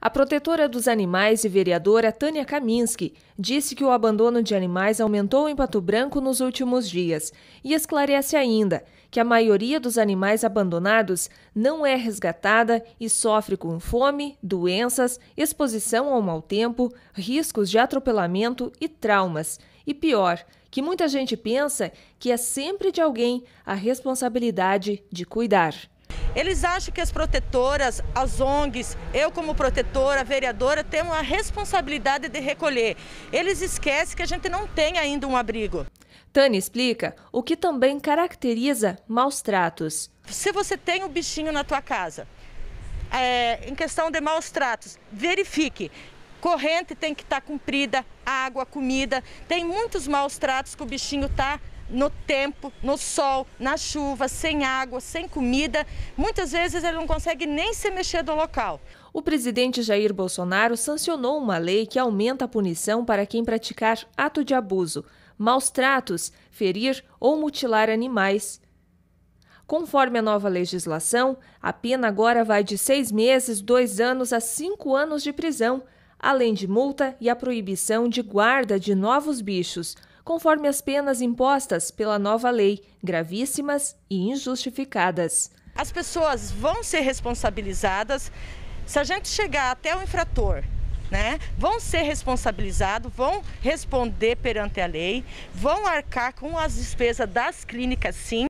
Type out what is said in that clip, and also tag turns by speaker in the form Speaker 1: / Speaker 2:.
Speaker 1: A protetora dos animais e vereadora Tânia Kaminski disse que o abandono de animais aumentou em Pato Branco nos últimos dias e esclarece ainda que a maioria dos animais abandonados não é resgatada e sofre com fome, doenças, exposição ao mau tempo, riscos de atropelamento e traumas. E pior, que muita gente pensa que é sempre de alguém a responsabilidade de cuidar.
Speaker 2: Eles acham que as protetoras, as ONGs, eu como protetora, vereadora, temos a responsabilidade de recolher. Eles esquecem que a gente não tem ainda um abrigo.
Speaker 1: Tânia explica o que também caracteriza maus
Speaker 2: tratos. Se você tem um bichinho na tua casa, é, em questão de maus tratos, verifique. Corrente tem que estar tá cumprida, água, comida. Tem muitos maus tratos que o bichinho está no tempo, no sol, na chuva, sem água, sem comida. Muitas vezes ele não consegue nem se mexer do local. O presidente
Speaker 1: Jair Bolsonaro sancionou uma lei que aumenta a punição para quem praticar ato de abuso, maus tratos, ferir ou mutilar animais. Conforme a nova legislação, a pena agora vai de seis meses, dois anos a cinco anos de prisão, além de multa e a proibição de guarda de novos bichos, conforme as penas impostas pela nova lei, gravíssimas e injustificadas.
Speaker 2: As pessoas vão ser responsabilizadas se a gente chegar até o infrator né? Vão ser responsabilizados, vão responder perante a lei, vão arcar com as despesas das clínicas, sim.